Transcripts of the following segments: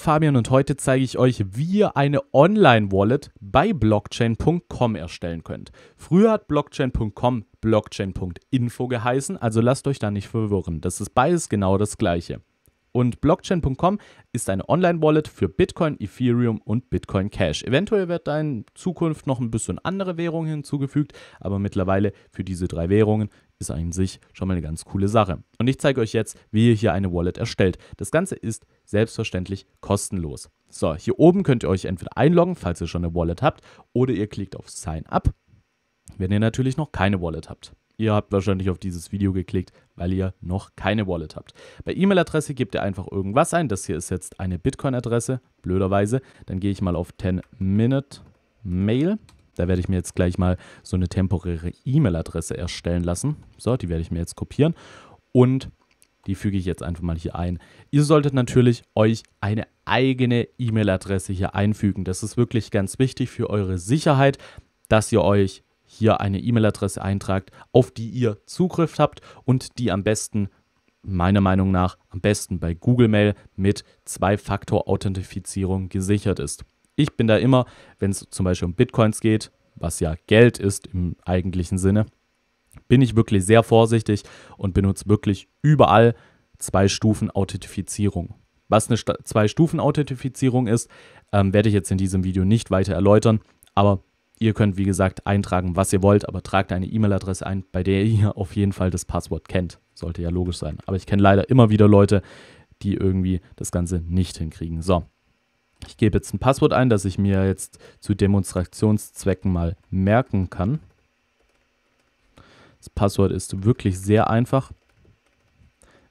Fabian und heute zeige ich euch, wie ihr eine Online-Wallet bei blockchain.com erstellen könnt. Früher hat blockchain.com blockchain.info geheißen, also lasst euch da nicht verwirren. Das ist beides genau das gleiche. Und blockchain.com ist eine Online-Wallet für Bitcoin, Ethereum und Bitcoin Cash. Eventuell wird da in Zukunft noch ein bisschen andere Währungen hinzugefügt, aber mittlerweile für diese drei Währungen ist an sich schon mal eine ganz coole Sache. Und ich zeige euch jetzt, wie ihr hier eine Wallet erstellt. Das Ganze ist selbstverständlich kostenlos. So, hier oben könnt ihr euch entweder einloggen, falls ihr schon eine Wallet habt, oder ihr klickt auf Sign Up, wenn ihr natürlich noch keine Wallet habt. Ihr habt wahrscheinlich auf dieses Video geklickt, weil ihr noch keine Wallet habt. Bei E-Mail-Adresse gebt ihr einfach irgendwas ein. Das hier ist jetzt eine Bitcoin-Adresse, blöderweise. Dann gehe ich mal auf 10-Minute-Mail. Da werde ich mir jetzt gleich mal so eine temporäre E-Mail-Adresse erstellen lassen. So, die werde ich mir jetzt kopieren und die füge ich jetzt einfach mal hier ein. Ihr solltet natürlich euch eine eigene E-Mail-Adresse hier einfügen. Das ist wirklich ganz wichtig für eure Sicherheit, dass ihr euch hier eine E-Mail-Adresse eintragt, auf die ihr Zugriff habt und die am besten, meiner Meinung nach, am besten bei Google Mail mit Zwei-Faktor-Authentifizierung gesichert ist. Ich bin da immer, wenn es zum Beispiel um Bitcoins geht, was ja Geld ist im eigentlichen Sinne, bin ich wirklich sehr vorsichtig und benutze wirklich überall Zwei-Stufen-Authentifizierung. Was eine Zwei-Stufen-Authentifizierung ist, ähm, werde ich jetzt in diesem Video nicht weiter erläutern, aber Ihr könnt, wie gesagt, eintragen, was ihr wollt, aber tragt eine E-Mail-Adresse ein, bei der ihr auf jeden Fall das Passwort kennt. Sollte ja logisch sein. Aber ich kenne leider immer wieder Leute, die irgendwie das Ganze nicht hinkriegen. So, ich gebe jetzt ein Passwort ein, das ich mir jetzt zu Demonstrationszwecken mal merken kann. Das Passwort ist wirklich sehr einfach.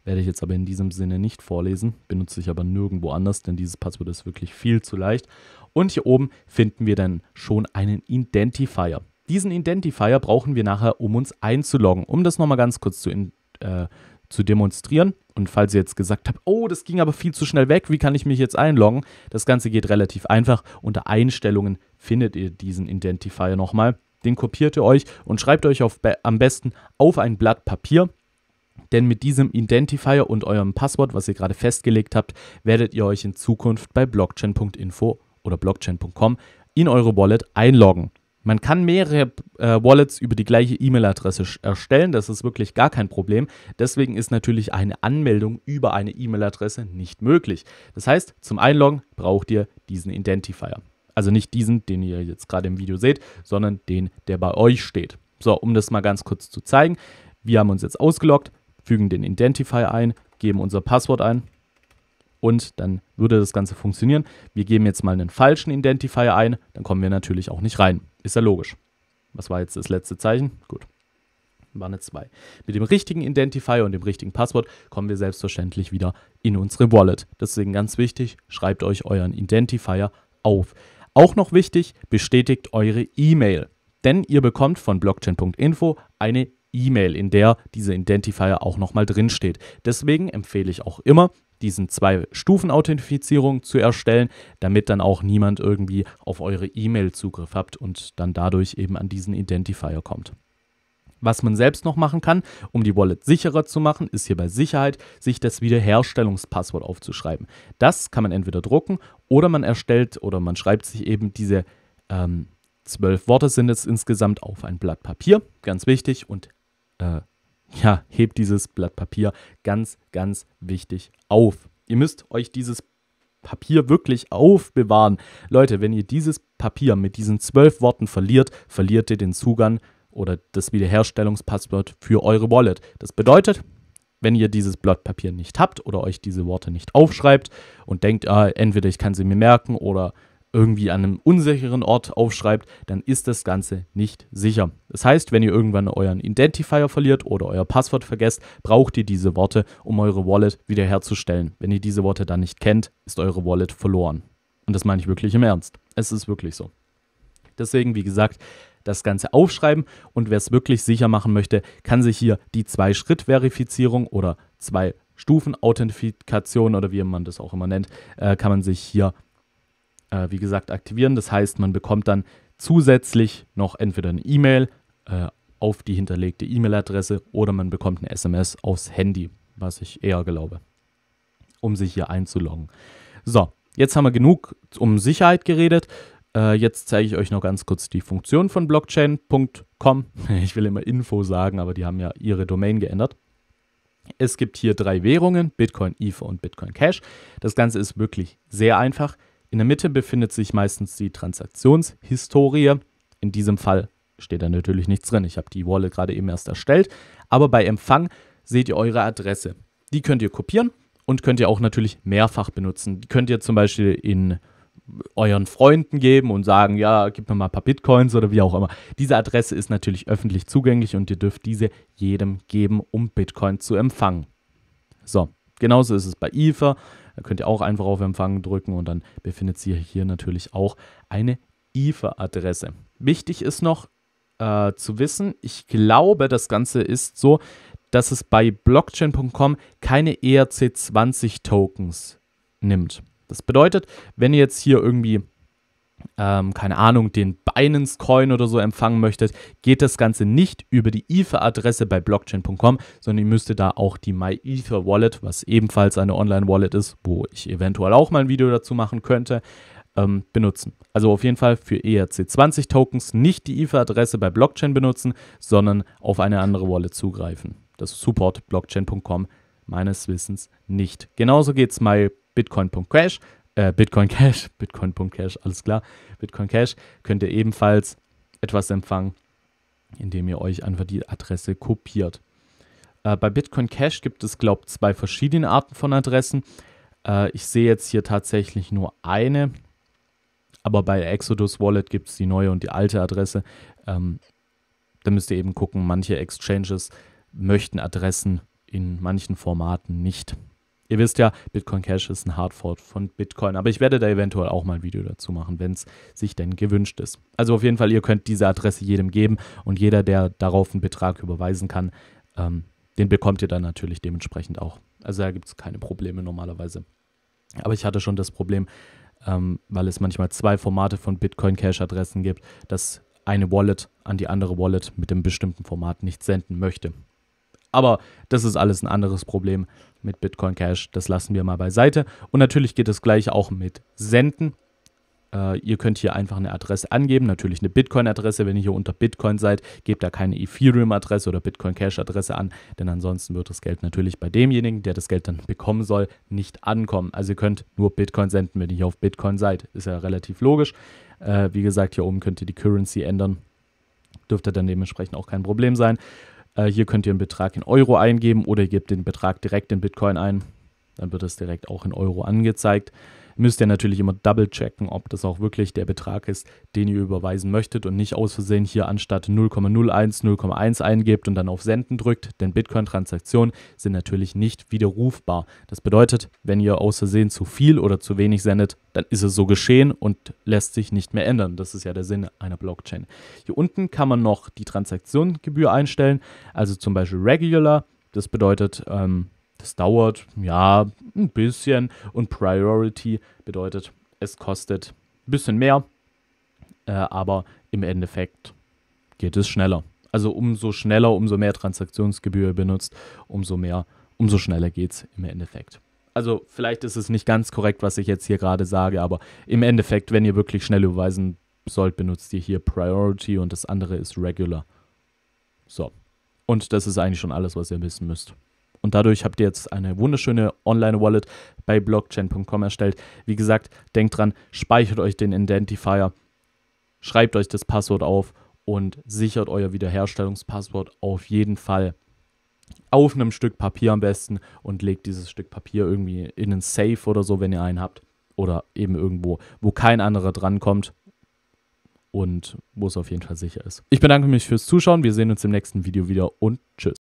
Werde ich jetzt aber in diesem Sinne nicht vorlesen, benutze ich aber nirgendwo anders, denn dieses Passwort ist wirklich viel zu leicht. Und hier oben finden wir dann schon einen Identifier. Diesen Identifier brauchen wir nachher, um uns einzuloggen. Um das nochmal ganz kurz zu, äh, zu demonstrieren. Und falls ihr jetzt gesagt habt, oh, das ging aber viel zu schnell weg, wie kann ich mich jetzt einloggen? Das Ganze geht relativ einfach. Unter Einstellungen findet ihr diesen Identifier nochmal. Den kopiert ihr euch und schreibt euch auf, am besten auf ein Blatt Papier. Denn mit diesem Identifier und eurem Passwort, was ihr gerade festgelegt habt, werdet ihr euch in Zukunft bei blockchain.info oder blockchain.com in eure Wallet einloggen. Man kann mehrere äh, Wallets über die gleiche E-Mail-Adresse erstellen, das ist wirklich gar kein Problem. Deswegen ist natürlich eine Anmeldung über eine E-Mail-Adresse nicht möglich. Das heißt, zum Einloggen braucht ihr diesen Identifier. Also nicht diesen, den ihr jetzt gerade im Video seht, sondern den, der bei euch steht. So, um das mal ganz kurz zu zeigen, wir haben uns jetzt ausgeloggt, fügen den Identifier ein, geben unser Passwort ein, und dann würde das Ganze funktionieren. Wir geben jetzt mal einen falschen Identifier ein, dann kommen wir natürlich auch nicht rein. Ist ja logisch. Was war jetzt das letzte Zeichen? Gut. war eine 2. Mit dem richtigen Identifier und dem richtigen Passwort kommen wir selbstverständlich wieder in unsere Wallet. Deswegen ganz wichtig, schreibt euch euren Identifier auf. Auch noch wichtig, bestätigt eure E-Mail. Denn ihr bekommt von blockchain.info eine E-Mail, in der dieser Identifier auch nochmal drinsteht. Deswegen empfehle ich auch immer, diesen zwei Stufen Authentifizierung zu erstellen, damit dann auch niemand irgendwie auf eure E-Mail Zugriff habt und dann dadurch eben an diesen Identifier kommt. Was man selbst noch machen kann, um die Wallet sicherer zu machen, ist hier bei Sicherheit, sich das Wiederherstellungspasswort aufzuschreiben. Das kann man entweder drucken oder man erstellt oder man schreibt sich eben diese ähm, zwölf Worte sind es insgesamt auf ein Blatt Papier, ganz wichtig, und äh, ja, hebt dieses Blatt Papier ganz, ganz wichtig auf. Ihr müsst euch dieses Papier wirklich aufbewahren. Leute, wenn ihr dieses Papier mit diesen zwölf Worten verliert, verliert ihr den Zugang oder das Wiederherstellungspasswort für eure Wallet. Das bedeutet, wenn ihr dieses Blatt Papier nicht habt oder euch diese Worte nicht aufschreibt und denkt, ah, entweder ich kann sie mir merken oder irgendwie an einem unsicheren Ort aufschreibt, dann ist das Ganze nicht sicher. Das heißt, wenn ihr irgendwann euren Identifier verliert oder euer Passwort vergesst, braucht ihr diese Worte, um eure Wallet wiederherzustellen. Wenn ihr diese Worte dann nicht kennt, ist eure Wallet verloren. Und das meine ich wirklich im Ernst. Es ist wirklich so. Deswegen, wie gesagt, das Ganze aufschreiben und wer es wirklich sicher machen möchte, kann sich hier die Zwei-Schritt-Verifizierung oder Zwei-Stufen-Authentifikation oder wie man das auch immer nennt, äh, kann man sich hier äh, wie gesagt, aktivieren. Das heißt, man bekommt dann zusätzlich noch entweder eine E-Mail äh, auf die hinterlegte E-Mail-Adresse oder man bekommt eine SMS aufs Handy, was ich eher glaube, um sich hier einzuloggen. So, jetzt haben wir genug um Sicherheit geredet. Äh, jetzt zeige ich euch noch ganz kurz die Funktion von blockchain.com. Ich will immer Info sagen, aber die haben ja ihre Domain geändert. Es gibt hier drei Währungen, Bitcoin, Ether und Bitcoin Cash. Das Ganze ist wirklich sehr einfach. In der Mitte befindet sich meistens die Transaktionshistorie. In diesem Fall steht da natürlich nichts drin. Ich habe die Wallet gerade eben erst erstellt. Aber bei Empfang seht ihr eure Adresse. Die könnt ihr kopieren und könnt ihr auch natürlich mehrfach benutzen. Die könnt ihr zum Beispiel in euren Freunden geben und sagen, ja, gib mir mal ein paar Bitcoins oder wie auch immer. Diese Adresse ist natürlich öffentlich zugänglich und ihr dürft diese jedem geben, um Bitcoin zu empfangen. So, Genauso ist es bei IFA. Da könnt ihr auch einfach auf Empfangen drücken und dann befindet sich hier natürlich auch eine IFA-Adresse. Wichtig ist noch äh, zu wissen, ich glaube, das Ganze ist so, dass es bei blockchain.com keine ERC20-Tokens nimmt. Das bedeutet, wenn ihr jetzt hier irgendwie ähm, keine Ahnung, den Binance Coin oder so empfangen möchtet, geht das Ganze nicht über die IFA-Adresse bei blockchain.com, sondern ihr müsst da auch die MyEther Wallet, was ebenfalls eine Online-Wallet ist, wo ich eventuell auch mal ein Video dazu machen könnte, ähm, benutzen. Also auf jeden Fall für ERC20 Tokens nicht die IFA-Adresse bei Blockchain benutzen, sondern auf eine andere Wallet zugreifen. Das support blockchain.com meines Wissens nicht. Genauso geht es bei bitcoin.crash äh, Bitcoin Cash, Bitcoin.cash, alles klar, Bitcoin Cash, könnt ihr ebenfalls etwas empfangen, indem ihr euch einfach die Adresse kopiert. Äh, bei Bitcoin Cash gibt es, glaube ich, zwei verschiedene Arten von Adressen. Äh, ich sehe jetzt hier tatsächlich nur eine, aber bei Exodus Wallet gibt es die neue und die alte Adresse. Ähm, da müsst ihr eben gucken, manche Exchanges möchten Adressen in manchen Formaten nicht. Ihr wisst ja, Bitcoin Cash ist ein Hardfork von Bitcoin, aber ich werde da eventuell auch mal ein Video dazu machen, wenn es sich denn gewünscht ist. Also auf jeden Fall, ihr könnt diese Adresse jedem geben und jeder, der darauf einen Betrag überweisen kann, ähm, den bekommt ihr dann natürlich dementsprechend auch. Also da gibt es keine Probleme normalerweise. Aber ich hatte schon das Problem, ähm, weil es manchmal zwei Formate von Bitcoin Cash Adressen gibt, dass eine Wallet an die andere Wallet mit dem bestimmten Format nicht senden möchte. Aber das ist alles ein anderes Problem mit Bitcoin Cash. Das lassen wir mal beiseite. Und natürlich geht es gleich auch mit Senden. Uh, ihr könnt hier einfach eine Adresse angeben, natürlich eine Bitcoin-Adresse. Wenn ihr hier unter Bitcoin seid, gebt da keine Ethereum-Adresse oder Bitcoin Cash-Adresse an, denn ansonsten wird das Geld natürlich bei demjenigen, der das Geld dann bekommen soll, nicht ankommen. Also ihr könnt nur Bitcoin senden, wenn ihr hier auf Bitcoin seid. Ist ja relativ logisch. Uh, wie gesagt, hier oben könnt ihr die Currency ändern. Dürfte dann dementsprechend auch kein Problem sein. Äh, hier könnt ihr einen Betrag in Euro eingeben oder ihr gebt den Betrag direkt in Bitcoin ein. Dann wird es direkt auch in Euro angezeigt müsst ihr natürlich immer double checken, ob das auch wirklich der Betrag ist, den ihr überweisen möchtet und nicht aus Versehen hier anstatt 0,01 0,1 eingebt und dann auf Senden drückt, denn Bitcoin-Transaktionen sind natürlich nicht widerrufbar. Das bedeutet, wenn ihr aus Versehen zu viel oder zu wenig sendet, dann ist es so geschehen und lässt sich nicht mehr ändern. Das ist ja der Sinn einer Blockchain. Hier unten kann man noch die Transaktionsgebühr einstellen, also zum Beispiel Regular. Das bedeutet, ähm, das dauert, ja, ein bisschen. Und Priority bedeutet, es kostet ein bisschen mehr, äh, aber im Endeffekt geht es schneller. Also umso schneller, umso mehr Transaktionsgebühr benutzt, umso mehr, umso schneller geht es im Endeffekt. Also vielleicht ist es nicht ganz korrekt, was ich jetzt hier gerade sage, aber im Endeffekt, wenn ihr wirklich schnell überweisen sollt, benutzt ihr hier Priority und das andere ist Regular. So. Und das ist eigentlich schon alles, was ihr wissen müsst. Und dadurch habt ihr jetzt eine wunderschöne Online-Wallet bei blockchain.com erstellt. Wie gesagt, denkt dran, speichert euch den Identifier, schreibt euch das Passwort auf und sichert euer Wiederherstellungspasswort auf jeden Fall auf einem Stück Papier am besten und legt dieses Stück Papier irgendwie in einen Safe oder so, wenn ihr einen habt. Oder eben irgendwo, wo kein anderer drankommt und wo es auf jeden Fall sicher ist. Ich bedanke mich fürs Zuschauen. Wir sehen uns im nächsten Video wieder und tschüss.